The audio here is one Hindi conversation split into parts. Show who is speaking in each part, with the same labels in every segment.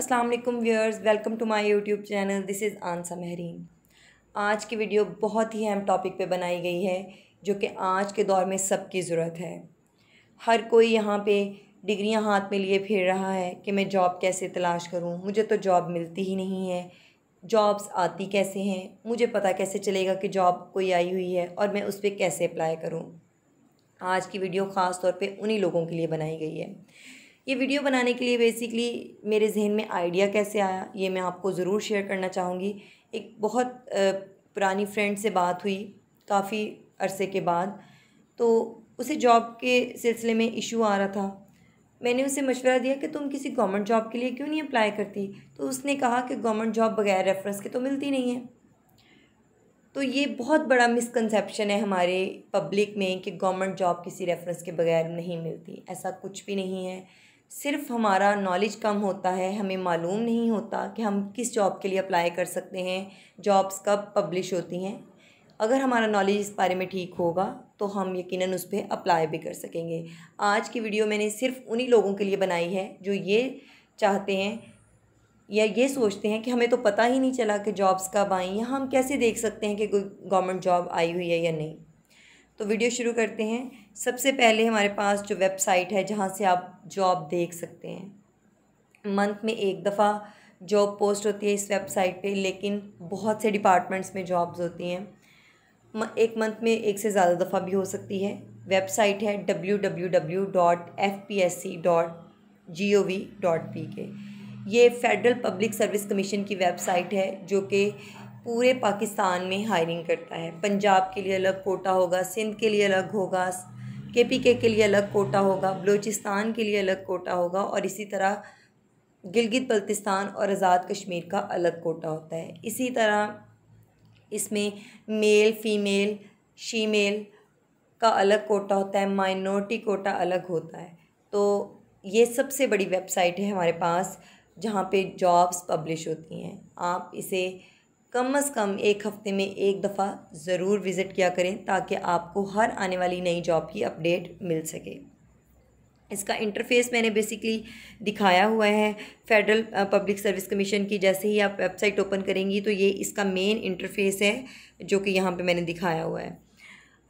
Speaker 1: अस्सलाम वालेकुम viewers welcome to my YouTube channel this is Ansa Mahreen आज की वीडियो बहुत ही अहम टॉपिक पे बनाई गई है जो कि आज के दौर में सबकी ज़रूरत है हर कोई यहाँ पे डिग्रियाँ हाथ में लिए फिर रहा है कि मैं जॉब कैसे तलाश करूँ मुझे तो जॉब मिलती ही नहीं है जॉब्स आती कैसे हैं मुझे पता कैसे चलेगा कि जॉब कोई आई हुई है और मैं उस पर कैसे अप्लाई करूँ आज की वीडियो ख़ास तौर पर उन्हीं लोगों के लिए बनाई गई है ये वीडियो बनाने के लिए बेसिकली मेरे जहन में आइडिया कैसे आया ये मैं आपको ज़रूर शेयर करना चाहूँगी एक बहुत पुरानी फ्रेंड से बात हुई काफ़ी अरसे के बाद तो उसे जॉब के सिलसिले में इशू आ रहा था मैंने उसे मशवरा दिया कि तुम किसी गवर्नमेंट जॉब के लिए क्यों नहीं अप्लाई करती तो उसने कहा कि गवर्नमेंट जॉब बगैर रेफरेंस के तो मिलती नहीं है तो ये बहुत बड़ा मिसकंसेप्शन है हमारे पब्लिक में कि गवर्नमेंट जॉब किसी रेफरेंस के बगैर नहीं मिलती ऐसा कुछ भी नहीं है सिर्फ हमारा नॉलेज कम होता है हमें मालूम नहीं होता कि हम किस जॉब के लिए अप्लाई कर सकते हैं जॉब्स कब पब्लिश होती हैं अगर हमारा नॉलेज इस बारे में ठीक होगा तो हम यकीनन उस पर अप्लाई भी कर सकेंगे आज की वीडियो मैंने सिर्फ उन्हीं लोगों के लिए बनाई है जो ये चाहते हैं या ये सोचते हैं कि हमें तो पता ही नहीं चला कि जॉब्स कब आई या हम कैसे देख सकते हैं कि कोई गवर्नमेंट जॉब आई हुई है या नहीं तो वीडियो शुरू करते हैं सबसे पहले हमारे पास जो वेबसाइट है जहाँ से आप जॉब देख सकते हैं मंथ में एक दफ़ा जॉब पोस्ट होती है इस वेबसाइट पे लेकिन बहुत से डिपार्टमेंट्स में जॉब्स होती हैं एक मंथ में एक से ज़्यादा दफ़ा भी हो सकती है वेबसाइट है W W W dot F P S C dot G O V dot P K ये फेडरल पब्लिक सर्विस कमीशन की वेबसाइट है जो कि पूरे पाकिस्तान में हायरिंग करता है पंजाब के लिए अलग कोटा होगा सिंध के लिए अलग होगा के पी के के लिए अलग कोटा होगा बलूचिस्तान के लिए अलग कोटा होगा और इसी तरह गिलगित बल्तिस्तान और आज़ाद कश्मीर का अलग कोटा होता है इसी तरह इसमें मेल फीमेल शीमेल का अलग कोटा होता है माइनॉरिटी कोटा अलग होता है तो ये सबसे बड़ी वेबसाइट है हमारे पास जहाँ पे जॉब्स पब्लिश होती हैं आप इसे कम अज़ कम एक हफ़्ते में एक दफ़ा ज़रूर विज़िट किया करें ताकि आपको हर आने वाली नई जॉब की अपडेट मिल सके इसका इंटरफेस मैंने बेसिकली दिखाया हुआ है फेडरल पब्लिक सर्विस कमीशन की जैसे ही आप वेबसाइट ओपन करेंगी तो ये इसका मेन इंटरफेस है जो कि यहाँ पे मैंने दिखाया हुआ है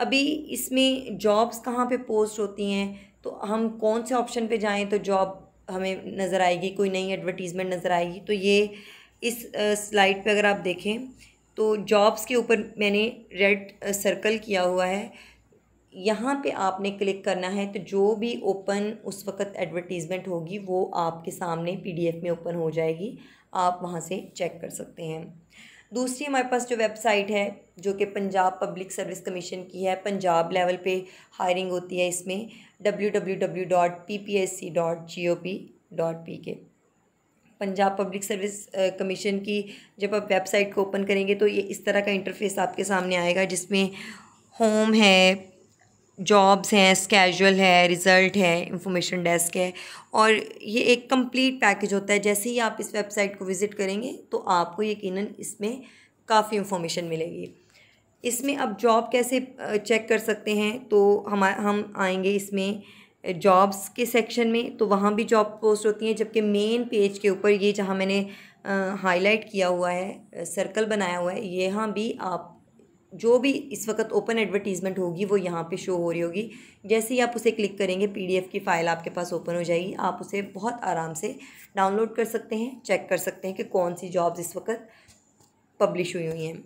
Speaker 1: अभी इसमें जॉब्स कहाँ पे पोस्ट होती हैं तो हम कौन से ऑप्शन पे जाएं तो जॉब हमें नज़र आएगी कोई नई एडवर्टीज़मेंट नज़र आएगी तो ये इस स्लाइड पे अगर आप देखें तो जॉब्स के ऊपर मैंने रेड सर्कल किया हुआ है यहाँ पे आपने क्लिक करना है तो जो भी ओपन उस वक्त एडवर्टीज़मेंट होगी वो आपके सामने पीडीएफ में ओपन हो जाएगी आप वहाँ से चेक कर सकते हैं दूसरी हमारे पास जो वेबसाइट है जो कि पंजाब पब्लिक सर्विस कमीशन की है पंजाब लेवल पे हायरिंग होती है इसमें W W W dot P P S C dot G O P dot P K Punjab public service commission की जब आप वेबसाइट को ओपन करेंगे तो ये इस तरह का इंटरफेस आपके सामने आएगा जिसमें होम है जॉब्स हैं स्कैजुअल है रिज़ल्ट है इंफॉर्मेशन डेस्क है और ये एक कंप्लीट पैकेज होता है जैसे ही आप इस वेबसाइट को विज़िट करेंगे तो आपको यकीनन इसमें काफ़ी इंफॉर्मेशन मिलेगी इसमें आप जॉब कैसे चेक कर सकते हैं तो हम हम आएंगे इसमें जॉब्स के सेक्शन में तो वहाँ भी जॉब पोस्ट होती हैं जबकि मेन पेज के ऊपर ये जहाँ मैंने हाईलाइट किया हुआ है सर्कल बनाया हुआ है यहाँ भी आप जो भी इस वक्त ओपन एडवर्टीज़मेंट होगी वो यहाँ पे शो हो रही होगी जैसे ही आप उसे क्लिक करेंगे पीडीएफ की फ़ाइल आपके पास ओपन हो जाएगी आप उसे बहुत आराम से डाउनलोड कर सकते हैं चेक कर सकते हैं कि कौन सी जॉब्स इस वक्त पब्लिश हुई हुई हैं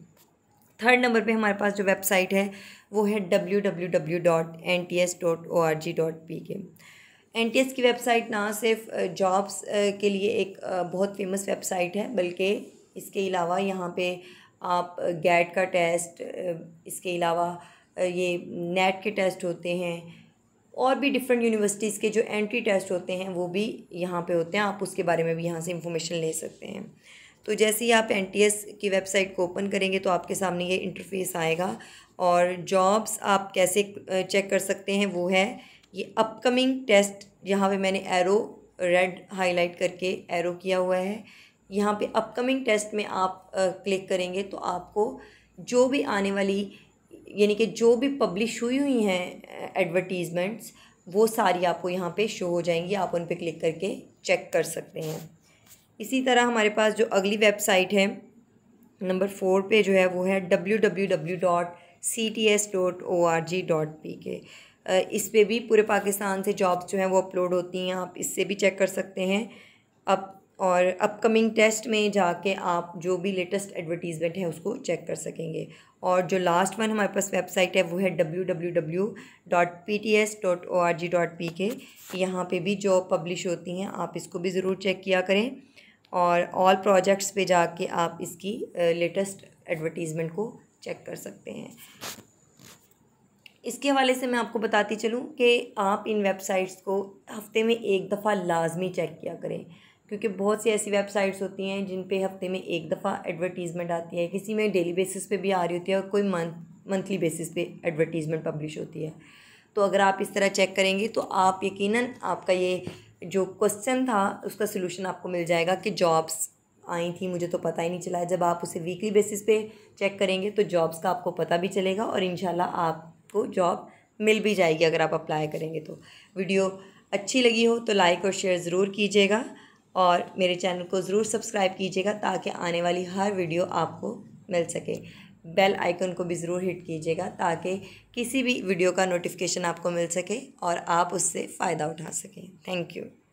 Speaker 1: थर्ड नंबर पे हमारे पास जो वेबसाइट है वो है W W W dot N T S dot O R G dot P K N T S की वेबसाइट ना सिर्फ जॉब्स के लिए एक बहुत फेमस वेबसाइट है बल्कि इसके अलावा यहाँ पे आप गैट का टेस्ट इसके अलावा ये नेट e के टेस्ट होते हैं और भी डिफरेंट यूनिवर्सिटीज़ के जो एंट्री टेस्ट होते हैं वो भी यहाँ पे होते हैं आप उसके बारे में भी यहाँ से इंफॉर्मेशन ले सकते हैं तो जैसे ही आप एन की वेबसाइट को ओपन करेंगे तो आपके सामने ये इंटरफेस आएगा और जॉब्स आप कैसे चेक कर सकते हैं वो है ये अपकमिंग टेस्ट यहाँ पे मैंने एरो रेड हाईलाइट करके एरो किया हुआ है यहाँ पे अपकमिंग टेस्ट में आप क्लिक करेंगे तो आपको जो भी आने वाली यानी कि जो भी पब्लिश हुई हुई हैं एडवर्टीज़मेंट्स वो सारी आपको यहाँ पे शो हो जाएंगी आप उन पर क्लिक करके चेक कर सकते हैं इसी तरह हमारे पास जो अगली वेबसाइट है नंबर फोर पे जो है वो है W W W dot C T S dot O R G dot P K इस पर भी पूरे पाकिस्तान से जॉब्स जो हैं वो अपलोड होती हैं आप इससे भी चेक कर सकते हैं अब और अपकमिंग टेस्ट में जाके आप जो भी लेटेस्ट एडवर्टीज़मेंट है उसको चेक कर सकेंगे और जो लास्ट वन हमारे पास वेबसाइट है वो है W W W dot P T S dot O R G dot P K यहाँ पर भी जॉब पब्लिश होती हैं आप इसको भी ज़रूर चेक किया करें और ऑल प्रोजेक्ट्स पे जाके आप इसकी लेटेस्ट एडवर्टीज़मेंट को चेक कर सकते हैं इसके हवाले से मैं आपको बताती चलूँ कि आप इन वेबसाइट्स को हफ्ते में एक दफ़ा लाजमी चेक किया करें क्योंकि बहुत सी ऐसी वेबसाइट्स होती हैं जिन पे हफ्ते में एक दफ़ा एडवर्टीज़मेंट आती है किसी में डेली बेसिस पे भी आ रही होती है और कोई मंथ मंथली बेसिस पे एडवर्टीज़मेंट पब्लिश होती है तो अगर आप इस तरह चेक करेंगे तो आप यकीनन आपका ये जो क्वेश्चन था उसका सोल्यूशन आपको मिल जाएगा कि जॉब्स आई थी मुझे तो पता ही नहीं चला जब आप उसे वीकली बेसिस पे चेक करेंगे तो जॉब्स का आपको पता भी चलेगा और इन आपको जॉब मिल भी जाएगी अगर आप अप्लाई करेंगे तो वीडियो अच्छी लगी हो तो लाइक और शेयर ज़रूर कीजिएगा और मेरे चैनल को ज़रूर सब्सक्राइब कीजिएगा ताकि आने वाली हर वीडियो आपको मिल सके बेल आइकन को भी ज़रूर हिट कीजिएगा ताकि किसी भी वीडियो का नोटिफिकेशन आपको मिल सके और आप उससे फ़ायदा उठा सकें थैंक यू